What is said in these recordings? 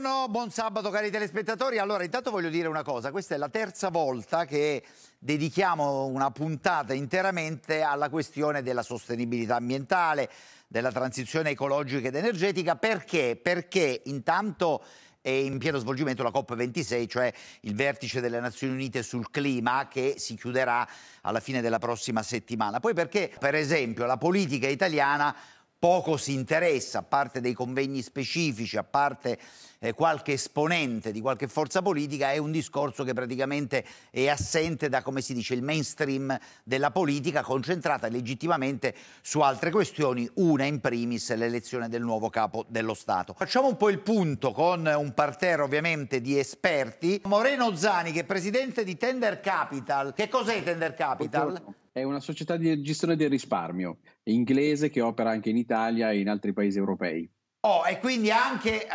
Buongiorno, buon sabato cari telespettatori. Allora, intanto voglio dire una cosa, questa è la terza volta che dedichiamo una puntata interamente alla questione della sostenibilità ambientale, della transizione ecologica ed energetica. Perché? Perché intanto è in pieno svolgimento la COP26, cioè il vertice delle Nazioni Unite sul clima che si chiuderà alla fine della prossima settimana. Poi perché, per esempio, la politica italiana poco si interessa, a parte dei convegni specifici, a parte eh, qualche esponente di qualche forza politica, è un discorso che praticamente è assente da, come si dice, il mainstream della politica, concentrata legittimamente su altre questioni, una in primis l'elezione del nuovo capo dello Stato. Facciamo un po' il punto con un parterre ovviamente di esperti. Moreno Zani, che è presidente di Tender Capital. Che cos'è Tender Capital? Buongiorno è una società di gestione del risparmio inglese che opera anche in Italia e in altri paesi europei. Oh, e quindi anche eh,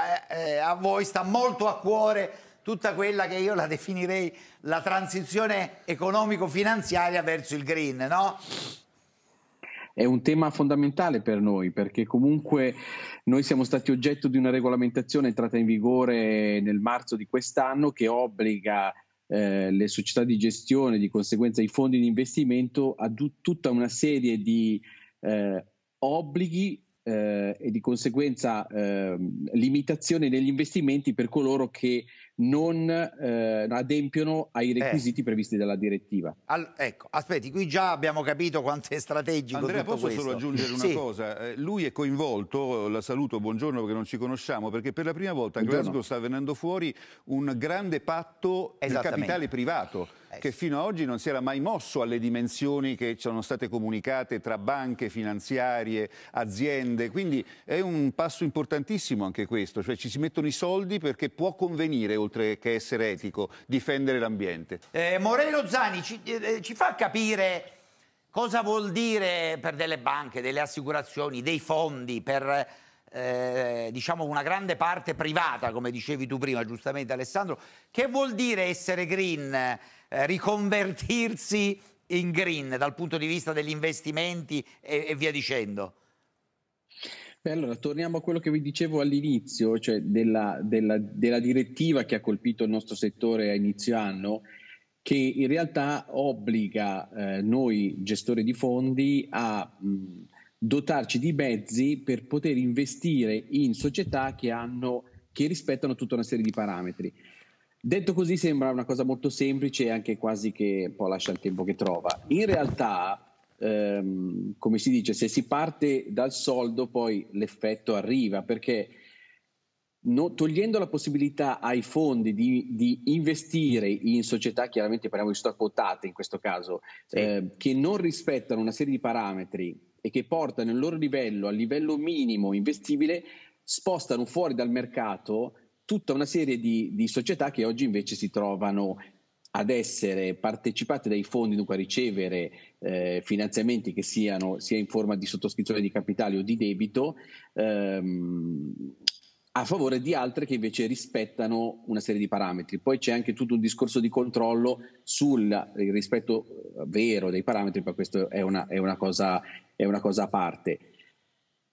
eh, a voi sta molto a cuore tutta quella che io la definirei la transizione economico-finanziaria verso il green, no? È un tema fondamentale per noi perché comunque noi siamo stati oggetto di una regolamentazione entrata in vigore nel marzo di quest'anno che obbliga eh, le società di gestione, di conseguenza i fondi di investimento, a du- tutta una serie di eh, obblighi eh, e di conseguenza ehm, limitazioni negli investimenti per coloro che non eh, adempiono ai eh. requisiti eh. previsti dalla direttiva. All, ecco, aspetti, qui già abbiamo capito quanto è strategico. Andrea, posso questo? solo aggiungere una sì. cosa? Eh, lui è coinvolto, la saluto, buongiorno perché non ci conosciamo, perché per la prima volta a Glasgow sta venendo fuori un grande patto del capitale privato eh, che fino ad oggi non si era mai mosso alle dimensioni che ci sono state comunicate tra banche finanziarie, aziende, quindi è un passo importantissimo anche questo, cioè ci si mettono i soldi perché può convenire oltre che essere etico, difendere l'ambiente. Eh, Morello Zani ci, eh, eh, ci fa capire cosa vuol dire per delle banche, delle assicurazioni, dei fondi, per eh, diciamo una grande parte privata, come dicevi tu prima, giustamente Alessandro, che vuol dire essere green, eh, riconvertirsi in green dal punto di vista degli investimenti e, e via dicendo? Beh, allora torniamo a quello che vi dicevo all'inizio, cioè della, della, della direttiva che ha colpito il nostro settore a inizio anno, che in realtà obbliga eh, noi gestori di fondi a mh, dotarci di mezzi per poter investire in società che, hanno, che rispettano tutta una serie di parametri. Detto così sembra una cosa molto semplice e anche quasi che un po' lascia il tempo che trova. In realtà ehm, come si dice, se si parte dal soldo poi l'effetto arriva perché no, togliendo la possibilità ai fondi di, di, investire in società, chiaramente parliamo di società quotate in questo caso, sì. eh, che non rispettano una serie di parametri e che portano il loro livello al livello minimo investibile, spostano fuori dal mercato tutta una serie di, di, società che oggi invece si trovano ad essere partecipate dai fondi, dunque a ricevere eh, finanziamenti che siano sia in forma di sottoscrizione di capitali o di debito, ehm, a favore di altre che invece rispettano una serie di parametri. Poi c'è anche tutto un discorso di controllo sul rispetto eh, vero dei parametri, ma questo è, è, è una cosa a parte.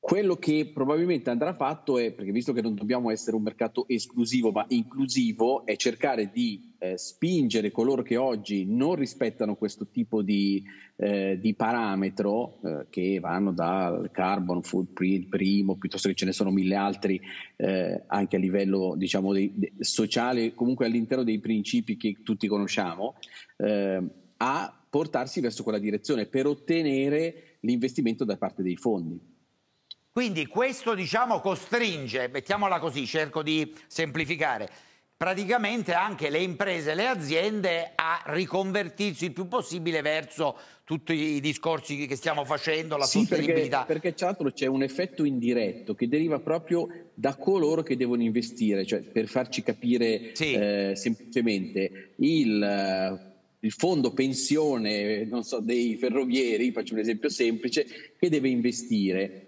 Quello che probabilmente andrà fatto è, perché visto che non dobbiamo essere un mercato esclusivo ma inclusivo, è cercare di eh, spingere coloro che oggi non rispettano questo tipo di, eh, di parametro, eh, che vanno dal carbon footprint primo, piuttosto che ce ne sono mille altri, eh, anche a livello diciamo, dei, de, sociale, comunque all'interno dei principi che tutti conosciamo, eh, a portarsi verso quella direzione per ottenere l'investimento da parte dei fondi quindi questo diciamo costringe, mettiamola così, cerco di semplificare, praticamente anche le imprese, le aziende a riconvertirsi il più possibile verso tutti i discorsi che stiamo facendo, la sì, sostenibilità. Perché, perché certo c'è un effetto indiretto che deriva proprio da coloro che devono investire, cioè per farci capire sì. eh, semplicemente il il fondo pensione so, dei ferrovieri, faccio un esempio semplice, che deve investire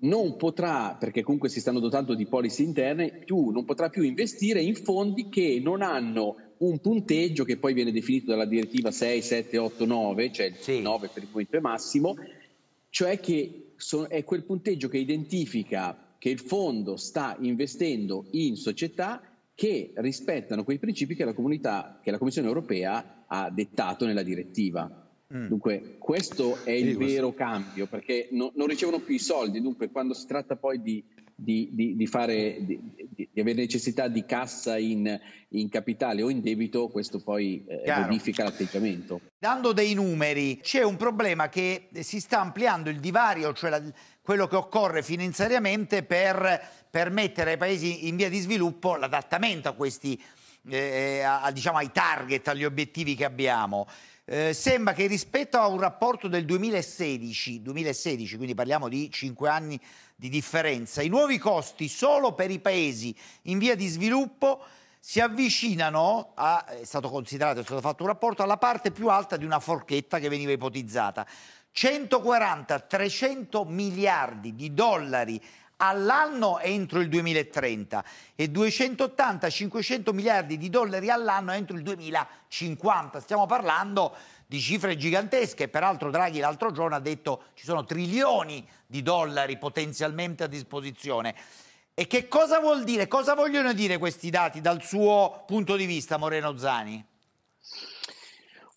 non potrà, perché comunque si stanno dotando di policy interne, più, non potrà più investire in fondi che non hanno un punteggio che poi viene definito dalla direttiva 6, 7, 8, 9, cioè sì. 9 per il punto massimo, cioè che so, è quel punteggio che identifica che il fondo sta investendo in società che rispettano quei principi che la, comunità, che la Commissione europea ha dettato nella direttiva. Mm. Dunque, questo è il vero cambio, perché no, non ricevono più i soldi, dunque quando si tratta poi di, di, di, di fare, avere necessità di cassa in, in, capitale o in debito, questo poi eh, modifica l'atteggiamento. Dando dei numeri, c'è un problema che si sta ampliando il divario, cioè la, quello che occorre finanziariamente per permettere ai paesi in via di sviluppo l'adattamento a questi, eh, eh a, a, diciamo, ai target, agli obiettivi che abbiamo. Eh, sembra che rispetto a un rapporto del 2016, 2016, quindi parliamo di 5 anni di differenza, i nuovi costi solo per i paesi in via di sviluppo si avvicinano, a, è stato considerato, è stato fatto un rapporto, alla parte più alta di una forchetta che veniva ipotizzata. 140-300 miliardi di dollari all'anno entro il 2030 e 280-500 miliardi di dollari all'anno entro il 2050. Stiamo parlando di cifre gigantesche, peraltro Draghi l'altro giorno ha detto ci sono trilioni di dollari potenzialmente a disposizione. E che cosa vuol dire? Cosa vogliono dire questi dati dal suo punto di vista, Moreno Zani?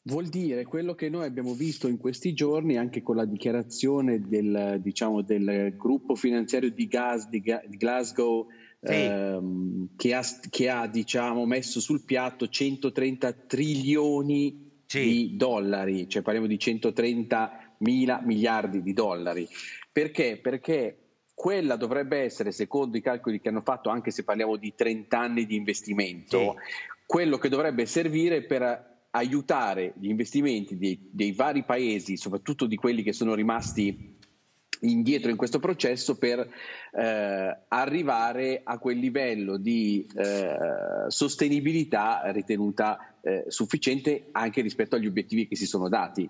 vuol dire quello che noi abbiamo visto in questi giorni anche con la dichiarazione del, diciamo, del gruppo finanziario di, Gas, di, di Glasgow sì. ehm, che ha, che ha diciamo, messo sul piatto 130 trilioni sì. di dollari, cioè parliamo di 130 mila miliardi di dollari. Perché? Perché quella dovrebbe essere, secondo i calcoli che hanno fatto, anche se parliamo di 30 anni di investimento, sì. quello che dovrebbe servire per aiutare gli investimenti dei, dei vari paesi, soprattutto di quelli che sono rimasti indietro in questo processo per eh, arrivare a quel livello di eh, sostenibilità ritenuta eh, sufficiente anche rispetto agli obiettivi che si sono dati.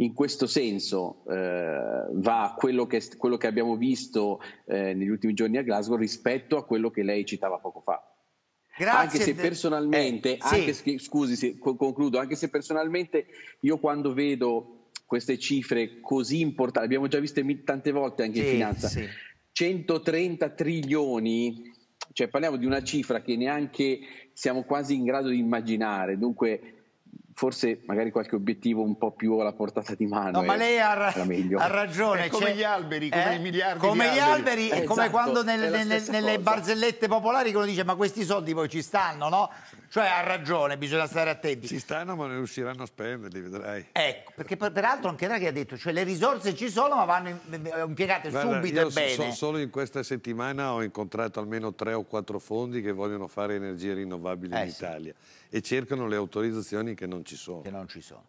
In questo senso eh, va quello che, quello che, abbiamo visto eh, negli ultimi giorni a Glasgow rispetto a quello che lei citava poco fa. Grazie. Anche se personalmente, eh, anche sì. se, scusi se concludo, anche se personalmente io quando vedo queste cifre così importanti, abbiamo già viste tante volte anche sì, in finanza, sì. 130 trilioni, cioè parliamo di una cifra che neanche siamo quasi in grado di immaginare, dunque forse magari qualche obiettivo un po' più alla portata di mano. No, ma eh. lei ha, ra- ha ragione. È come cioè, gli alberi, eh? come eh? i miliardi come gli alberi. alberi eh, come esatto, quando nel, nel, nelle cosa. barzellette popolari che uno dice ma questi soldi poi ci stanno, no? Cioè ha ragione, bisogna stare attenti. Ci stanno ma non riusciranno a spenderli, vedrai. Ecco, perché peraltro anche Draghi ha detto, cioè le risorse ci sono ma vanno eh, impiegate Guarda, subito e bene. So, solo in questa settimana ho incontrato almeno tre o quattro fondi che vogliono fare energie rinnovabili eh, in sì. Italia e cercano le autorizzazioni che non ci sono. Che non ci sono.